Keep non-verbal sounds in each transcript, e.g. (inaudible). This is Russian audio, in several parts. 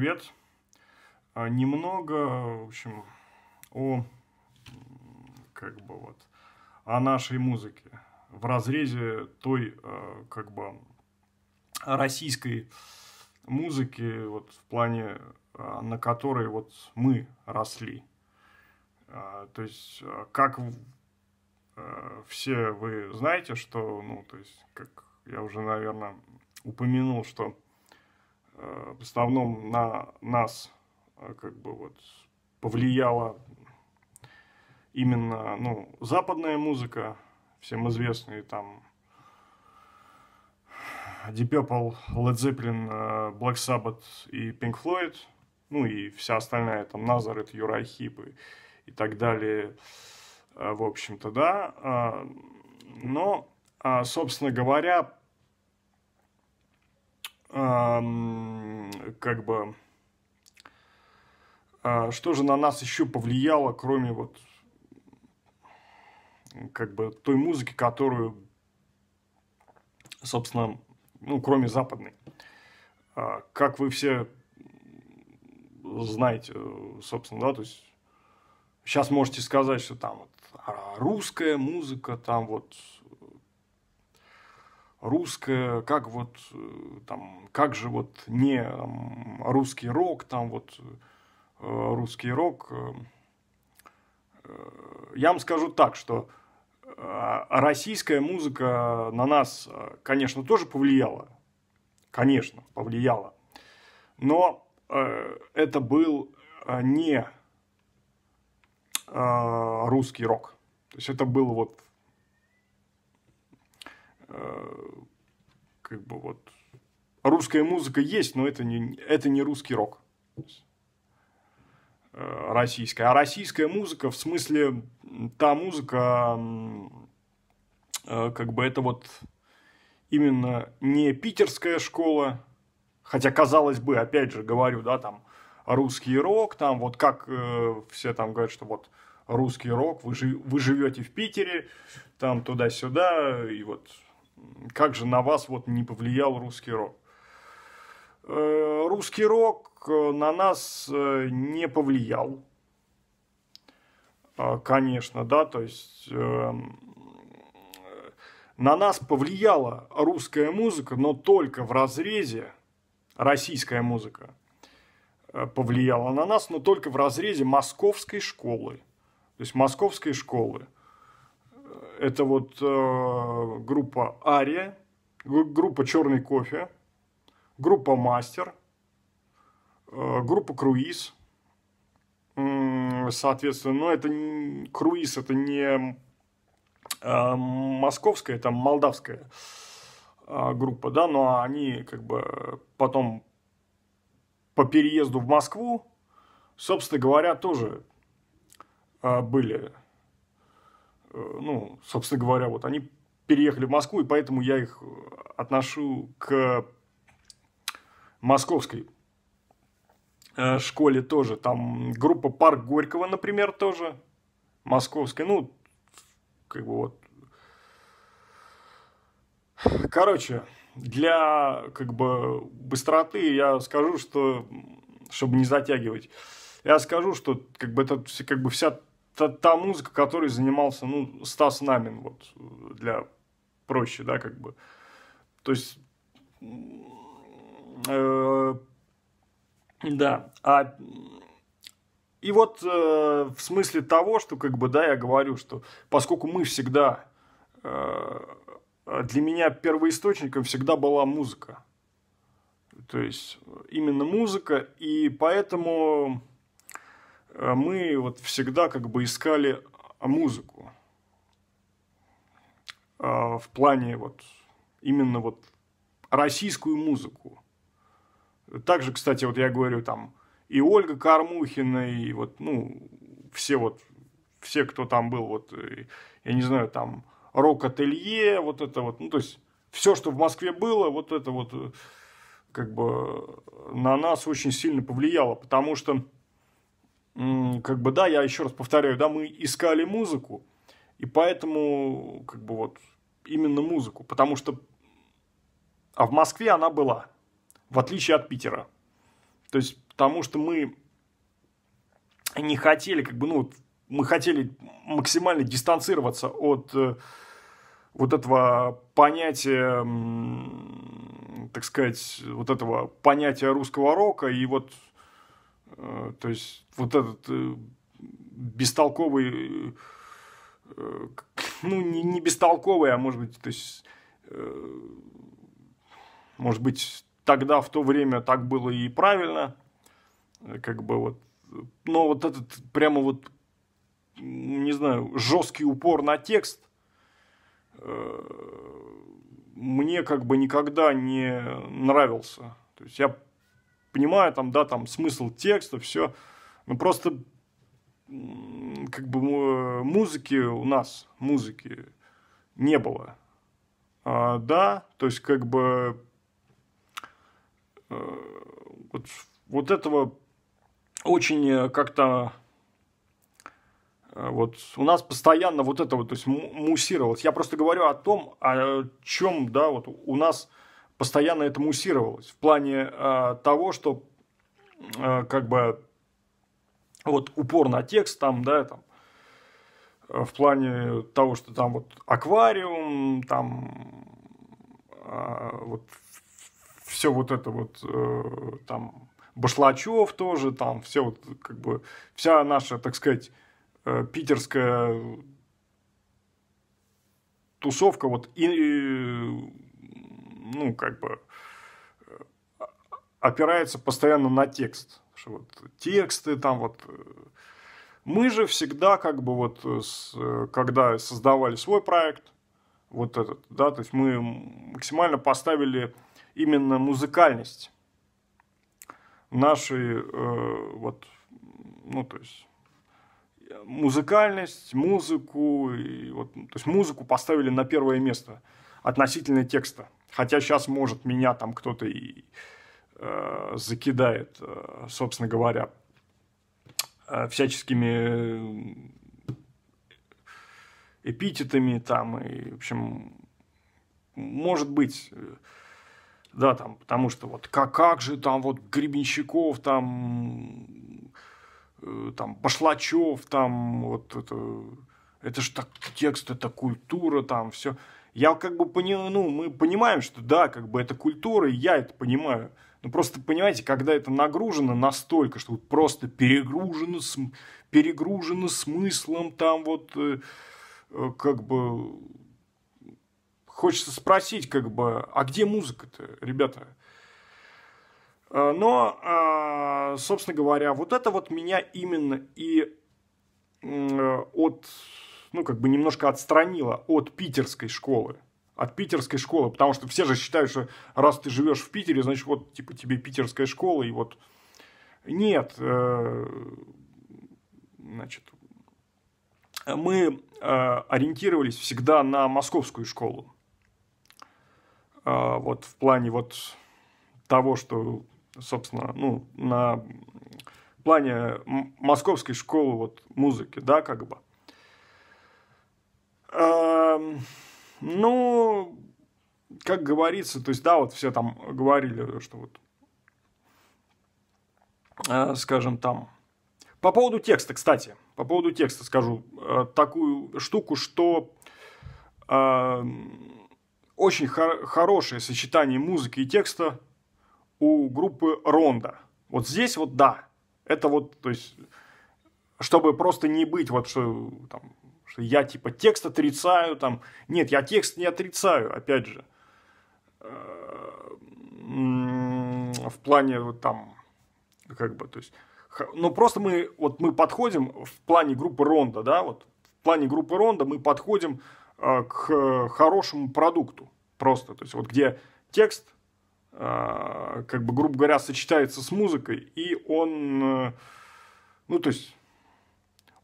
привет! А, немного, в общем, о, как бы вот, о нашей музыке в разрезе той, а, как бы, российской музыки, вот в плане, а, на которой вот мы росли. То есть, как все вы знаете, что, ну, то есть, как я уже, наверное, упомянул, что Э, в основном на нас э, как бы вот повлияла именно ну, западная музыка, всем известные там Deep Purple, Led Zeppelin, э, Black Sabbath и Pink Floyd, ну и вся остальная, там, Назарет, Юрай Хип и, и так далее, в общем-то, да. Но, а, собственно говоря, как бы, а, что же на нас еще повлияло, кроме вот как бы той музыки, которую, собственно, ну, кроме западной. А, как вы все знаете, собственно, да, то есть сейчас можете сказать, что там вот а, русская музыка, там вот русское, как вот э, там, как же вот не там, русский рок, там вот э, русский рок. Э, я вам скажу так, что российская музыка на нас, конечно, тоже повлияла. Конечно, повлияла. Но это был не русский рок. То есть это был вот Э, как бы вот русская музыка есть, но это не, это не русский рок э, российская. А российская музыка, в смысле, та музыка, э, как бы это вот именно не питерская школа, хотя, казалось бы, опять же, говорю, да, там, русский рок, там, вот как э, все там говорят, что вот русский рок, вы, жив, вы живете в Питере, там, туда-сюда, и вот как же на вас вот не повлиял русский рок? Э, русский рок э, на нас э, не повлиял, конечно, да, то есть на нас повлияла русская музыка, но только в разрезе российская музыка повлияла на нас, но только в разрезе московской школы. То есть московской школы – это вот э, группа Ария, группа Черный кофе, группа Мастер, э, группа Круиз. Соответственно, но это не, круиз, это не э, московская, это молдавская э, группа, да, но они как бы потом по переезду в Москву, собственно говоря, тоже э, были Э, ну, собственно говоря, вот они переехали в Москву, и поэтому я их э, отношу к московской э, школе тоже. Там группа Парк Горького, например, тоже московская. Ну, как бы вот. Короче, для как бы быстроты я скажу, что чтобы не затягивать, я скажу, что как бы это как бы вся та, та музыка, которой занимался, ну, Стас Намин, вот, для проще, да, как бы. То есть, э, да, а и вот э, в смысле того, что как бы, да, я говорю, что поскольку мы всегда, э, для меня первоисточником всегда была музыка. То есть именно музыка, и поэтому а мы вот всегда как бы искали а, музыку а, в плане вот именно вот российскую музыку. Также, кстати, вот я говорю там и Ольга Кармухина, и вот, ну, все вот, все, кто там был, вот, э, я не знаю, там, рок-ателье, вот это вот, ну, то есть, все, что в Москве было, вот это вот, э, как бы, э, на нас очень сильно повлияло, потому что как бы, да, я еще раз повторяю, да, мы искали музыку, и поэтому, как бы, вот, именно музыку, потому что, а в Москве она была, в отличие от Питера, то есть, потому что мы не хотели, как бы, ну, мы хотели максимально дистанцироваться от э, вот этого понятия, так сказать, вот этого понятия русского рока и вот Э, то есть вот этот э, бестолковый, э, ну не, не бестолковый, а может быть, то есть, может быть, тогда в то время так было и правильно, как бы вот, но вот этот прямо вот, не знаю, жесткий упор на текст, мне как бы никогда не нравился. То есть я понимаю там, да, там смысл текста, все. Ну просто как бы музыки у нас, музыки не было. А, да, то есть как бы э, вот, вот этого очень э, как-то э, вот у нас постоянно вот это вот, то есть муссировалось. Я просто говорю о том, о чем, да, вот у нас постоянно это муссировалось. В плане э, того, что э, как бы вот упор на текст там, да, там, а, в плане того, что там вот аквариум, там э, вот все вот это вот э, там Башлачев тоже, там все вот как бы вся наша, так сказать, э, питерская тусовка вот и, и ну, как бы э, опирается постоянно на текст. Что вот тексты там вот... Э, мы же всегда как бы вот, с, э, когда создавали свой проект, вот этот, да, то есть мы максимально поставили именно музыкальность нашей, э, вот, ну, то есть музыкальность, музыку, и вот, то есть музыку поставили на первое место – относительно текста. Хотя сейчас, может, меня там кто-то и э, закидает, э, собственно говоря, э, всяческими э, эпитетами там и, в общем, может быть, э, да, там, потому что вот как, как же там вот Гребенщиков, там, э, там Башлачев, там вот это, это же так текст, это культура, там все. Я как бы понимаю, ну, мы понимаем, что да, как бы это культура, и я это понимаю. Но просто понимаете, когда это нагружено настолько, что вот просто перегружено, см, перегружено смыслом, там вот э, э, как бы хочется спросить, как бы, а где музыка-то, ребята? Э, но, а, собственно говоря, вот это вот меня именно и э, от ну, как бы немножко отстранила от питерской школы. От питерской школы, потому что все же считают, что раз ты живешь в Питере, значит, вот, типа, тебе питерская школа, и вот... Нет, э, значит, мы э, ориентировались всегда на московскую школу. Э, вот в плане вот того, что, собственно, ну, на плане московской школы вот музыки, да, как бы. Эм, ну, как говорится, то есть, да, вот все там говорили, что вот, э, скажем, там. По поводу текста, кстати, по поводу текста скажу э, такую штуку, что эм, очень хор- хорошее сочетание музыки и текста у группы Ронда. Вот здесь вот да, это вот, то есть, чтобы просто не быть вот что там что я типа текст отрицаю там. Нет, я текст не отрицаю, опять же. Э, в плане вот там, как бы, то есть, ну просто мы, вот мы подходим в плане группы Ронда, да, вот в плане группы Ронда мы подходим э, к хорошему продукту просто, то есть вот где текст, э, как бы, грубо говоря, сочетается с музыкой, и он, ну то есть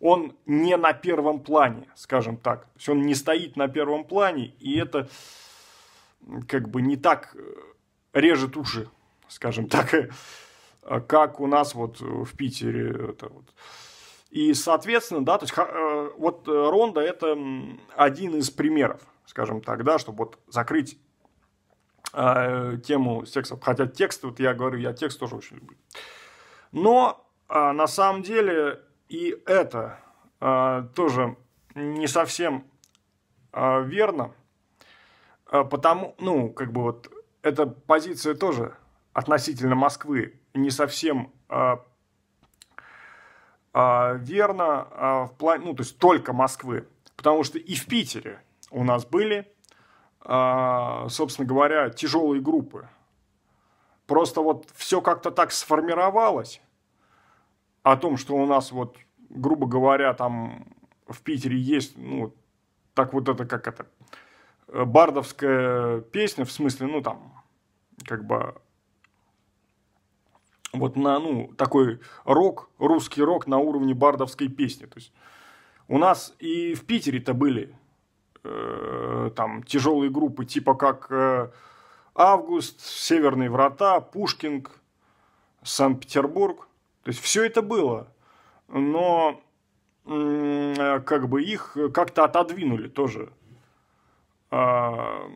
он не на первом плане, скажем так. То есть он не стоит на первом плане, и это как бы не так э, режет уши, скажем так, э, как у нас вот э, в Питере. Это вот. И, соответственно, да, то есть вот Ронда это один из примеров, скажем так, да, чтобы вот закрыть тему секса. Хотя текст, вот я говорю, я текст тоже очень люблю. Но а, на самом деле и это э, тоже не совсем э, верно, э, потому, ну, как бы вот эта позиция тоже относительно Москвы не совсем э, э, верно, э, в плане, ну, то есть только Москвы, потому что и в Питере у нас были, э, собственно говоря, тяжелые группы. Просто вот все как-то так сформировалось, о том, что у нас вот, грубо говоря, там в Питере есть, ну, так вот это как это, э, бардовская песня, в смысле, ну, там, как бы, вот на, ну, такой рок, русский рок на уровне бардовской песни, то есть у нас и в Питере-то были э, там тяжелые группы, типа как э, Август, Северные врата, Пушкинг, Санкт-Петербург, то есть все это было, но как бы их как-то отодвинули тоже. А,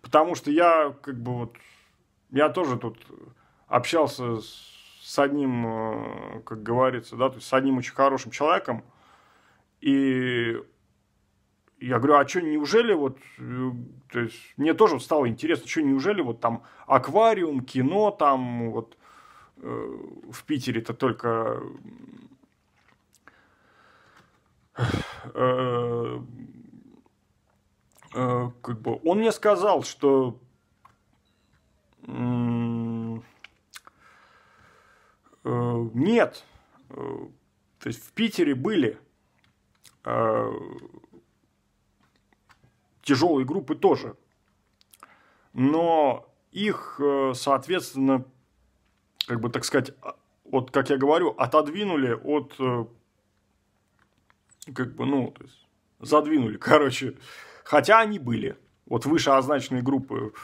потому что я как бы вот, я тоже тут общался с одним, э, как говорится, да, то есть с одним очень хорошим человеком, и я говорю, а что, неужели вот, э, то есть мне тоже стало интересно, что неужели вот там аквариум, кино, там вот Э, в Питере-то только э, э, как бы он мне сказал, что нет, то есть в Питере были тяжелые группы тоже, но их, соответственно, как бы, так сказать, а, вот, как я говорю, отодвинули от, э, как бы, ну, то есть, задвинули, (laughs) короче. Хотя они были. Вот вышеозначенные группы,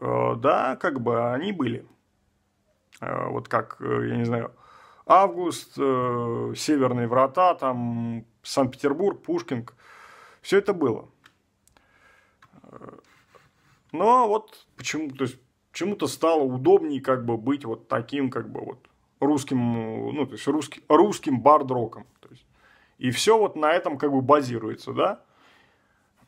э, да, как бы, они были. Э, вот как, я не знаю, Август, Северные врата, там, Санкт-Петербург, Пушкинг. Все это было. Но вот почему, то есть, почему-то стало удобнее как бы быть вот таким как бы вот русским, ну, то есть русский, русским бард-роком. есть, и все вот на этом как бы базируется, да.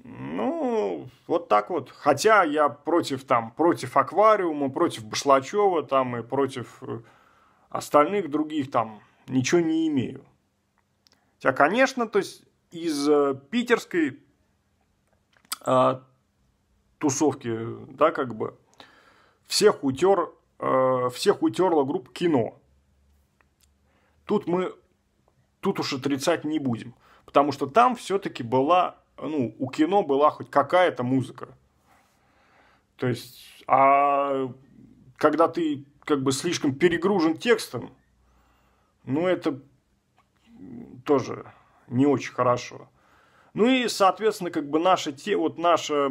Ну, вот так вот. Хотя я против там, против аквариума, против Башлачева там и против э, остальных других там ничего не имею. Хотя, конечно, то есть из э, питерской э, тусовки, да, как бы, всех, утер, э, всех утерла группа кино. Тут мы тут уж отрицать не будем. Потому что там все-таки была, ну, у кино была хоть какая-то музыка. То есть, а когда ты как бы слишком перегружен текстом, ну, это тоже не очень хорошо. Ну и, соответственно, как бы наша, те, вот наша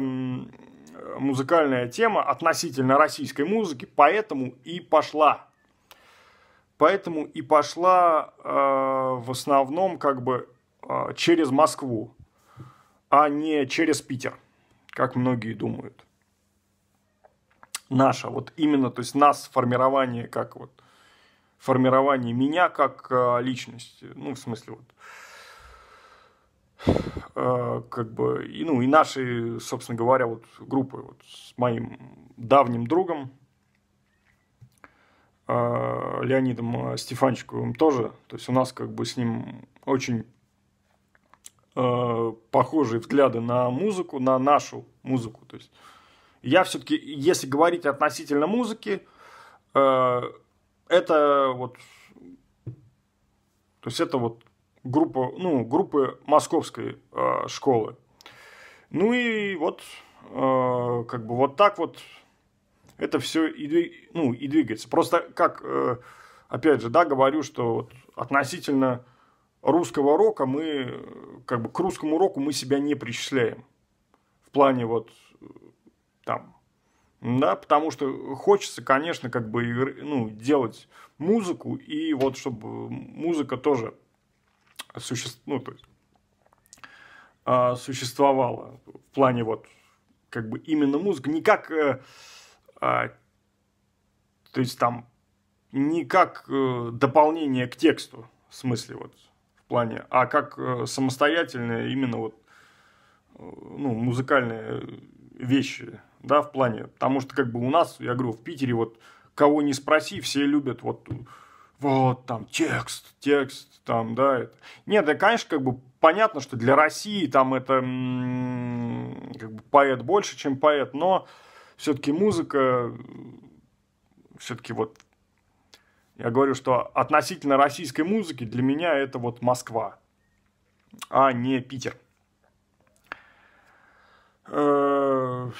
Э, музыкальная тема относительно российской музыки, поэтому и пошла. Поэтому и пошла э, в основном как бы э, через Москву, а не через Питер, как многие думают. Наша, вот именно, то есть нас формирование как вот формирование меня как э, личности, ну в смысле вот Э, как бы, и, ну, и наши, собственно говоря, вот группы вот, с моим давним другом э, Леонидом э, Стефанчиковым тоже. То есть у нас как бы с ним очень э, похожие взгляды на музыку, на нашу музыку. То есть я все-таки, если говорить относительно музыки, э, это вот, то есть это вот группа, ну, группы московской э, школы. Ну и вот, э, как бы вот так вот это все и, ну, и двигается. Просто как, э, опять же, да, говорю, что вот относительно русского рока мы, как бы к русскому року мы себя не причисляем. В плане вот э, там, да, потому что хочется, конечно, как бы ну, делать музыку, и вот чтобы музыка тоже существ ну, то есть, э, а, существовало в плане вот как бы именно музыка, не как, э, а, то есть там, не как э, дополнение к тексту, в смысле вот в плане, а как э, самостоятельная именно вот э, ну музыкальные вещи, да, в плане, потому что как бы у нас, я говорю, в Питере вот кого не спроси, все любят вот вот там текст, текст, там, да. Это. Нет, да, конечно, как бы понятно, что для России там это как бы поэт больше, чем поэт, но все-таки музыка, все-таки вот я говорю, что относительно российской музыки для меня это вот Москва, а не Питер. Э,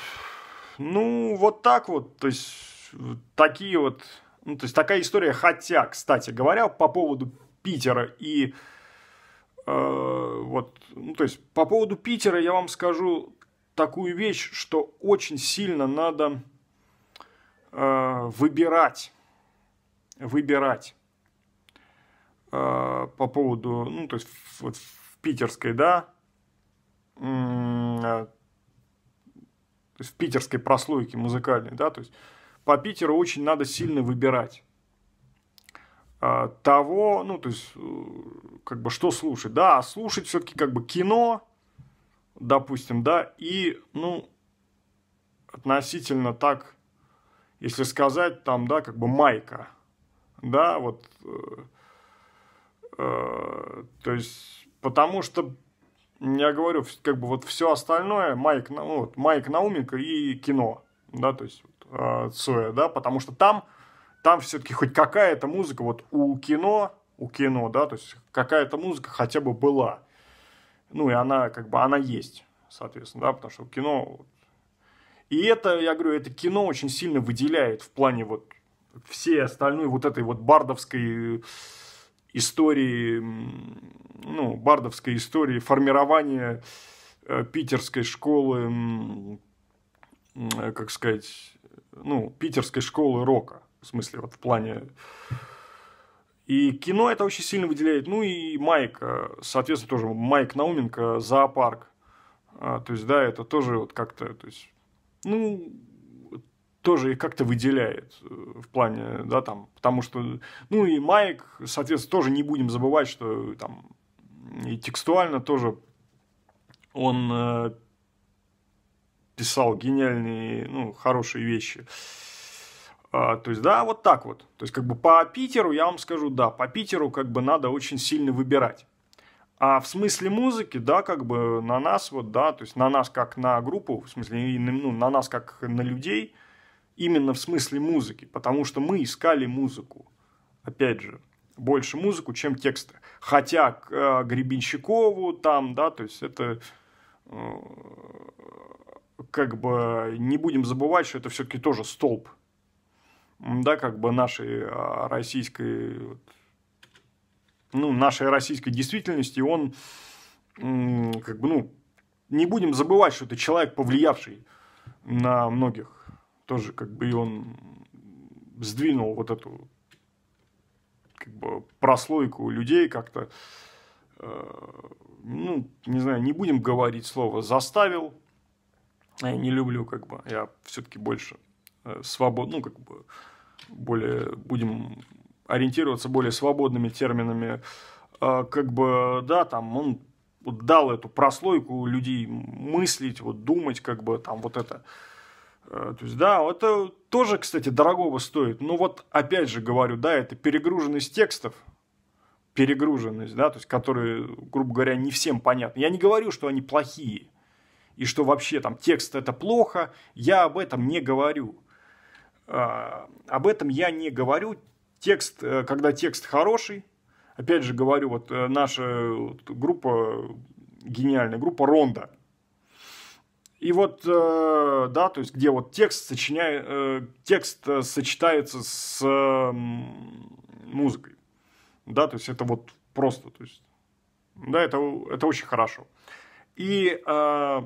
ну, вот так вот, то есть такие вот ну, то есть такая история, хотя, кстати говоря, по поводу Питера и э, вот, ну, то есть по поводу Питера я вам скажу такую вещь, что очень сильно надо э, выбирать, выбирать э, по поводу, ну, то есть вот в питерской, да, э, в питерской прослойке музыкальной, да, то есть по Питеру очень надо сильно выбирать а, того, ну, то есть, э, как бы, что слушать. Да, слушать все-таки, как бы, кино, допустим, да, и, ну, относительно так, если сказать, там, да, как бы, майка, да, вот, э, э, то есть, потому что, я говорю, как бы, вот все остальное, Майк, ну, вот, Майк Науменко и кино, да, то есть, э, Цоя, да, потому что там, там все-таки хоть какая-то музыка, вот у кино, у кино, да, то есть какая-то музыка хотя бы была. Ну, и она как бы, она есть, соответственно, да, потому что кино... И это, я говорю, это кино очень сильно выделяет в плане вот всей остальной вот этой вот бардовской истории, ну, бардовской истории формирования э, питерской школы, э, как сказать, ну, питерской школы рока. В смысле, вот в плане... И кино это очень сильно выделяет. Ну и Майк, э, соответственно, тоже Майк Науменко, «Зоопарк». А, то есть, да, это тоже вот как-то, то есть, ну, тоже их как-то выделяет э, в плане, да, там, потому что, ну и Майк, соответственно, тоже не будем забывать, что там и текстуально тоже он э, писал гениальные, ну, хорошие вещи. А, то есть, да, вот так вот. То есть, как бы по Питеру, я вам скажу, да, по Питеру как бы надо очень сильно выбирать. А в смысле музыки, да, как бы на нас вот, да, то есть на нас как на группу, в смысле, ну, ну, на нас как на людей, именно в смысле музыки, потому что мы искали музыку, опять же, больше музыку, чем тексты. Хотя к э, Гребенщикову там, да, то есть это э, как бы не будем забывать, что это все-таки тоже столб, да, как бы нашей а, российской, ну, нашей российской действительности, он, как бы, ну, не будем забывать, что это человек, повлиявший на многих, тоже, как бы, и он сдвинул вот эту, как бы, прослойку людей как-то, э, ну, не знаю, не будем говорить слово «заставил», а не люблю, как бы. Я все-таки больше э, свобод, ну, как бы, более будем ориентироваться более свободными терминами. А, как бы, да, там он дал эту прослойку людей мыслить, вот думать, как бы там вот это. Э, то есть, да, это тоже, кстати, дорогого стоит. Но вот опять же говорю, да, это перегруженность текстов, перегруженность, да, то есть, которые, грубо говоря, не всем понятны. Я не говорю, что они плохие и что вообще там текст это плохо, я об этом не говорю. А, об этом я не говорю. Текст, э, когда текст хороший, опять же говорю, вот э, наша группа, гениальная группа Ронда. И вот, э, да, то есть где вот текст, сочиняет, текст сочетается с музыкой. Да, то есть это вот просто, то есть, да, это, это очень хорошо. И э,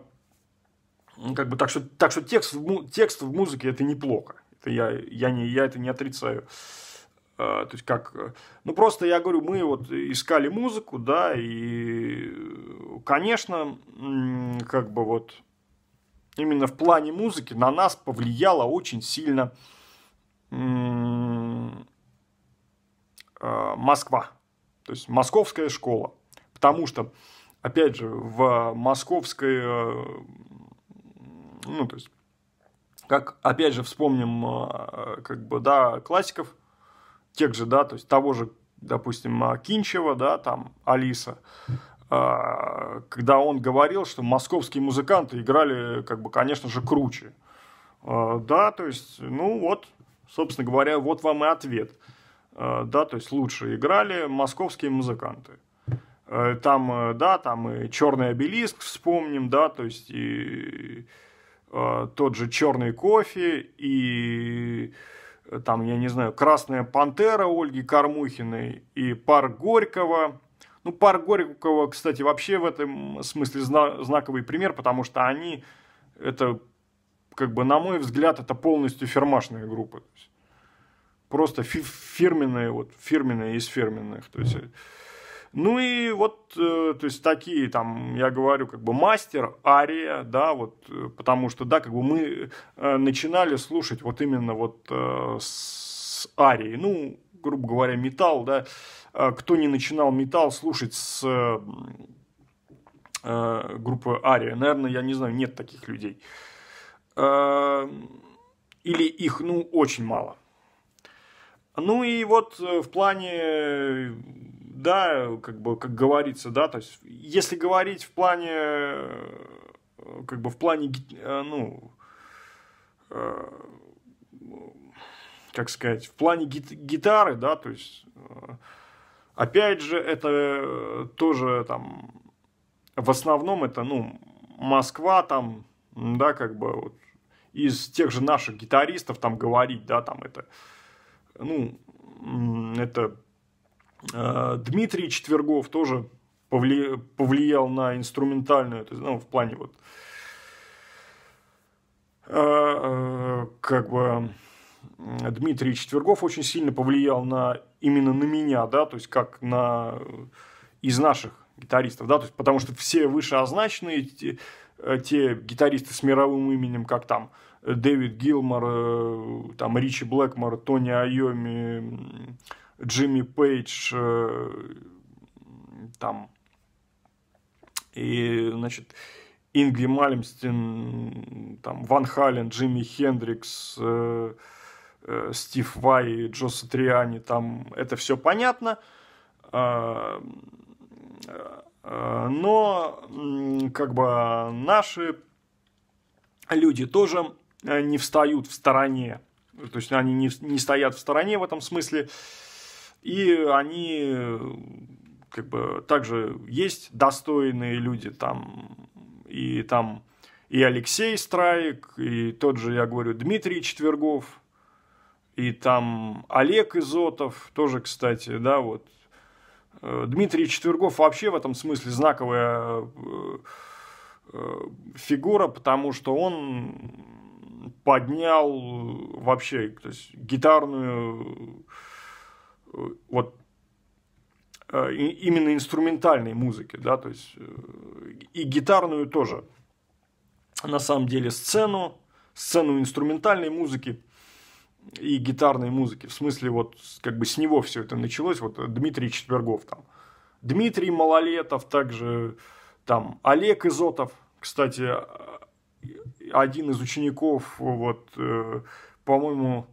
ну, как бы так что, так что текст, в, текст в музыке это неплохо. Это я, я, не, я это не отрицаю. А, то есть как, ну просто я говорю, мы вот искали музыку, да, и, конечно, как бы вот именно в плане музыки на нас повлияло очень сильно а, Москва, то есть московская школа, потому что, опять же, в московской э, ну, то есть, как, опять же, вспомним, э, как бы, да, классиков, тех же, да, то есть того же, допустим, э, Кинчева, да, там, Алиса, э, когда он говорил, что московские музыканты играли, как бы, конечно же, круче. Да, то есть, ну вот, собственно говоря, вот вам и ответ. Да, то есть лучше играли московские музыканты. Там, да, там и черный обелиск вспомним, да, то есть и Э, тот же черный кофе и э, там, я не знаю, «Красная пантера» Ольги Кормухиной и «Пар Горького». Ну, «Пар Горького», кстати, вообще в этом смысле зна- знаковый пример, потому что они, это, как бы, на мой взгляд, это полностью фирмашная группа. просто фи- фирменные, вот, фирменные из фирменных. То есть, э, ну и вот, э, то есть такие там, я говорю, как бы мастер, ария, да, вот, э, потому что, да, как бы мы э, начинали слушать вот именно вот с арии, ну, грубо говоря, металл, да, кто не начинал металл слушать с группы Ария. Наверное, я не знаю, нет таких людей. Или их, ну, очень мало. Ну и вот в плане да, как бы, как говорится, да, то есть, если говорить в плане, э, как бы, в плане, э, ну, э, как сказать, в плане гит гитары, да, то есть, опять же, это тоже там, в основном это, ну, Москва там, да, как бы, вот, из тех же наших гитаристов там говорить, да, там это, ну, это Э, Дмитрий Четвергов тоже повли... повлиял на инструментальную, то есть, ну, в плане вот э, э, как бы Дмитрий Четвергов очень сильно повлиял на именно на меня, да, то есть как на из наших гитаристов, да, то есть потому что все вышеозначенные те, те гитаристы с мировым именем, как там Дэвид Гилмор, там Ричи Блэкмор, Тони Айоми, Джимми Пейдж, э, там, и, значит, Ингли Мальмстин, там, Ван Хален, Джимми Хендрикс, э, э, Стив Вай, Джо Сатриани, там, это все понятно, э, э, но, как бы, наши люди тоже э, не встают в стороне, то есть они не, не стоят в стороне в этом смысле, э, и они как бы также есть достойные люди там, и там и Алексей Страйк и тот же, я говорю, Дмитрий Четвергов, и там Олег Изотов, тоже, кстати, да, вот. Э, Дмитрий Четвергов вообще в этом смысле знаковая э, э, фигура, потому что он поднял вообще то есть, гитарную вот э, именно инструментальной музыки, да, то есть э, и гитарную тоже. На самом деле сцену, сцену инструментальной музыки и гитарной музыки. В смысле, вот как бы с него все это началось, вот э, Дмитрий Четвергов там. Дмитрий Малолетов, также там Олег Изотов, кстати, один из учеников, вот, по-моему,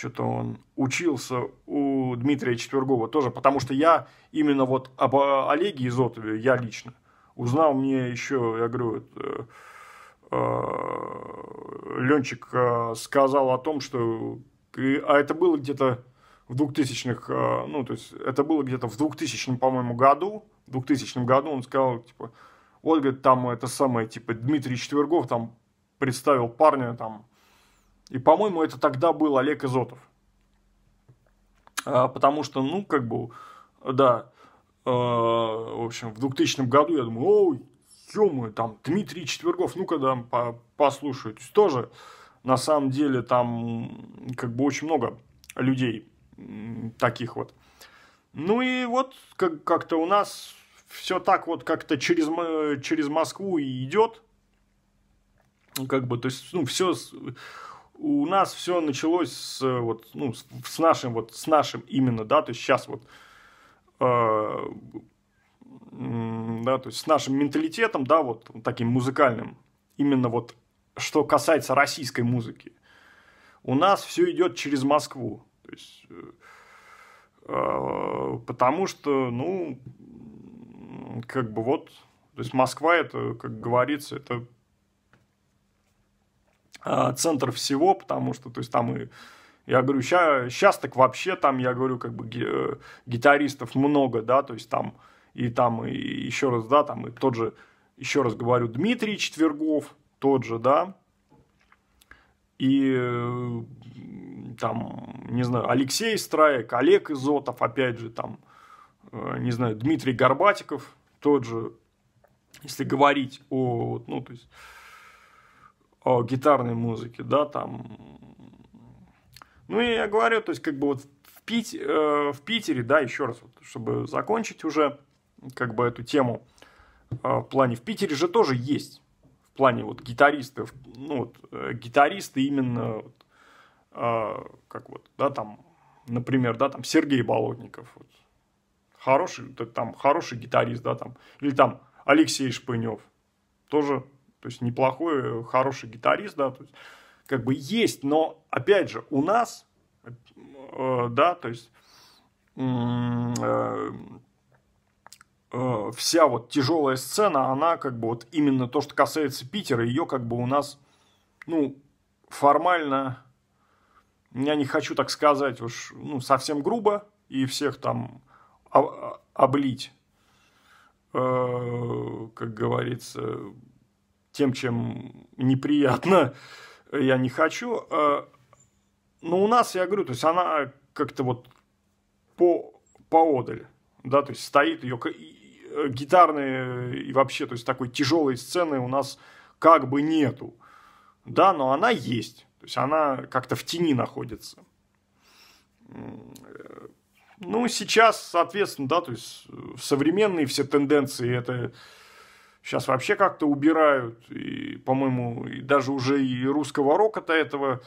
что-то он учился у Дмитрия Четвергова тоже, потому что я именно вот об Олеге Изотове, я лично, узнал мне еще, я говорю, это, э, э Ленчик э, сказал о том, что, а это было где-то в 2000-х, э, ну, то есть, это было где-то в 2000, по-моему, году, в 2000 году он сказал, типа, вот, говорит, там это самое, типа, Дмитрий Четвергов там представил парня, там, и, по-моему, это тогда был Олег Изотов. А, потому что, ну, как бы, да, э, в общем, в 2000 году я думаю, ой, ё там Дмитрий Четвергов, ну-ка, да, по послушаю. То есть, тоже, на самом деле, там, как бы, очень много людей таких вот. Ну и вот как- как-то у нас все так вот как-то через, через Москву и идет. Как бы, то есть, ну, все у нас все началось с, э, вот, ну, с, нашим, вот, с нашим именно, да, то есть сейчас вот, э, да, то есть с нашим менталитетом, да, вот таким музыкальным, именно вот что касается российской музыки, у нас все идет через Москву, то есть, э, э потому что, ну, как бы вот, то есть Москва это, как говорится, это а, центр всего, потому что, то есть там и я говорю, сейчас так вообще там, я говорю, как бы гитаристов много, да, то есть там и там и еще раз, да, там и тот же, еще раз говорю, Дмитрий Четвергов, тот же, да, и э, там, не знаю, Алексей Страек, Олег Изотов, опять же, там, э, не знаю, Дмитрий Горбатиков, тот же, если говорить о, ну, то есть, о гитарной музыке, да, там. Ну и я говорю, то есть как бы вот в, Пит... Э, в Питере, да, еще раз, вот, чтобы закончить уже как бы эту тему э, в плане. В Питере же тоже есть в плане вот гитаристов, ну вот э, гитаристы именно вот, как вот, да, там, например, да, там Сергей Болотников, вот, хороший, там хороший гитарист, да, там, или там Алексей Шпынев, тоже то есть неплохой, э, хороший гитарист, да, то есть как бы есть, но опять же у нас, э, да, то есть э, э, вся вот тяжелая сцена, она как бы вот именно то, что касается Питера, ее как бы у нас, ну, формально, я не хочу так сказать уж, ну, совсем грубо, и всех там а, а, облить, э, как говорится, тем, чем неприятно, э, я не хочу. Э, но у нас, я говорю, то есть она как-то вот по, поодаль, да, то есть стоит ее э, гитарные и вообще, то есть такой тяжелой сцены у нас как бы нету, да, но она есть, то есть она как-то в тени находится. Ну, сейчас, соответственно, да, то есть современные все тенденции это Сейчас вообще как-то убирают, и, по-моему, и даже уже и русского рока-то этого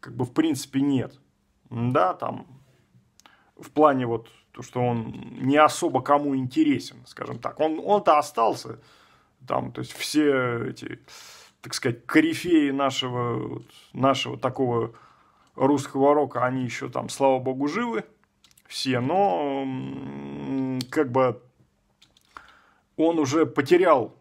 как бы в принципе нет. Да, там в плане вот то, что он не особо кому интересен, скажем так. Он, он-то остался, там, то есть все эти, так сказать, корифеи нашего, нашего такого русского рока, они еще там, слава богу, живы все, но как бы он уже потерял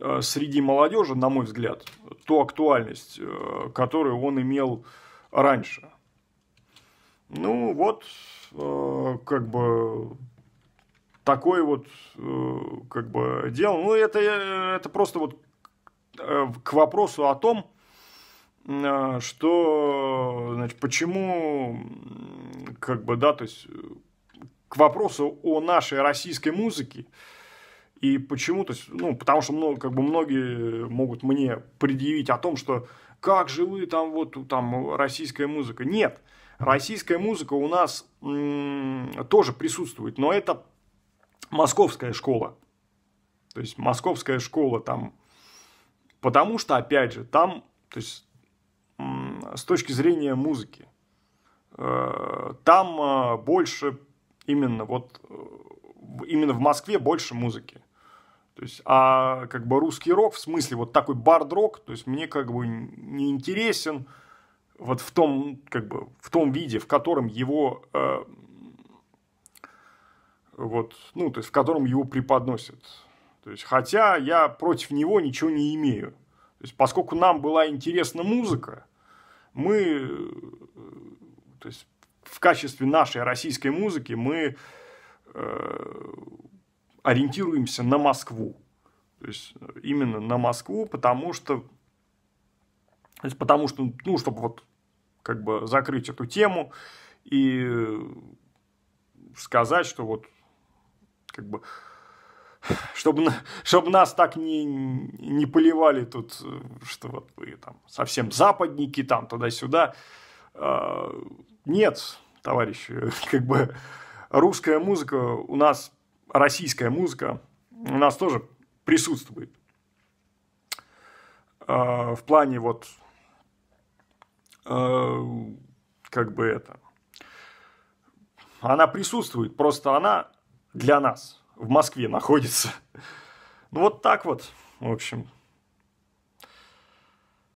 э, среди молодежи, на мой взгляд, ту актуальность, э, которую он имел раньше. Ну вот, э, как бы такое вот как бы дело. Ну это, это просто вот к вопросу о том, что, значит, почему, как бы, да, то есть к вопросу о нашей российской музыке, и почему? То есть, ну, потому что много, как бы многие могут мне предъявить о том, что как же вы там вот там российская музыка. Нет, российская музыка у нас м- тоже присутствует, но это московская школа. То есть московская школа там, потому что опять же там, то есть м- с точки зрения музыки, э, там э, больше именно вот э, именно в Москве больше музыки. То есть, а как бы русский рок, в смысле вот такой бард-рок, то есть мне как бы не интересен вот в том, как бы, в том виде, в котором его э, вот, ну, то есть в котором его преподносят. То есть, хотя я против него ничего не имею. То есть, поскольку нам была интересна музыка, мы э, то есть, в качестве нашей российской музыки мы э, ориентируемся на Москву. То есть э, именно на Москву, потому что, то есть потому что, ну, чтобы вот как бы закрыть эту тему и э, сказать, что вот как бы чтобы, чтобы нас так не, не поливали тут, э, что вот вы там совсем западники там туда-сюда. А, нет, товарищи, (laughs) как бы русская музыка у нас российская музыка у нас тоже присутствует. А, в плане вот а, как бы это. Она присутствует, просто она для нас в Москве находится. Ну вот так вот, в общем.